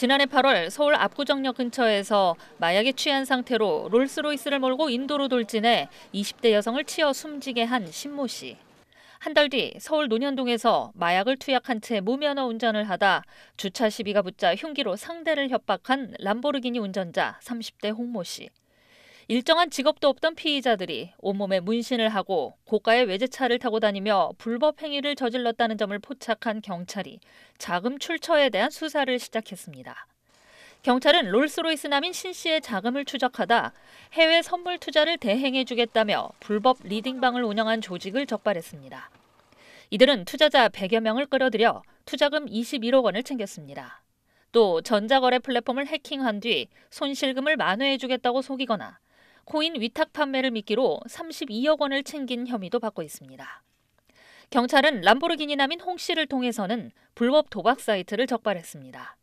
지난해 8월 서울 압구정역 근처에서 마약에 취한 상태로 롤스로이스를 몰고 인도로 돌진해 20대 여성을 치어 숨지게 한 신모 씨. 한 달 뒤 서울 논현동에서 마약을 투약한 채 무면허 운전을 하다 주차 시비가 붙자 흉기로 상대를 협박한 람보르기니 운전자 30대 홍 모 씨. 일정한 직업도 없던 피의자들이 온몸에 문신을 하고 고가의 외제차를 타고 다니며 불법 행위를 저질렀다는 점을 포착한 경찰이 자금 출처에 대한 수사를 시작했습니다. 경찰은 롤스로이스 남인 신 씨의 자금을 추적하다 해외 선물 투자를 대행해 주겠다며 불법 리딩방을 운영한 조직을 적발했습니다. 이들은 투자자 100여 명을 끌어들여 투자금 21억 원을 챙겼습니다. 또 전자거래 플랫폼을 해킹한 뒤 손실금을 만회해 주겠다고 속이거나 코인 위탁 판매를 미끼로 32억 원을 챙긴 혐의도 받고 있습니다. 경찰은 람보르기니 남인 홍 씨를 통해서는 불법 도박 사이트를 적발했습니다.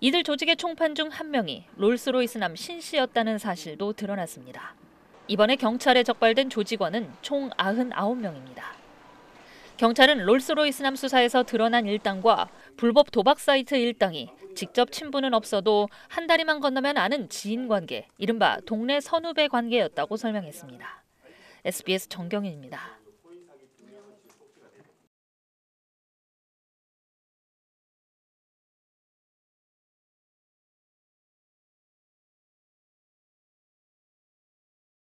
이들 조직의 총판 중 한 명이 롤스로이스 남신 씨였다는 사실도 드러났습니다. 이번에 경찰에 적발된 조직원은 총 99명입니다. 경찰은 롤스로이스 남수사에서 드러난 일당과 불법 도박 사이트 일당이 직접 친분은 없어도 한 다리만 건너면 아는 지인 관계, 이른바 동네 선후배 관계였다고 설명했습니다. SBS 정경윤입니다.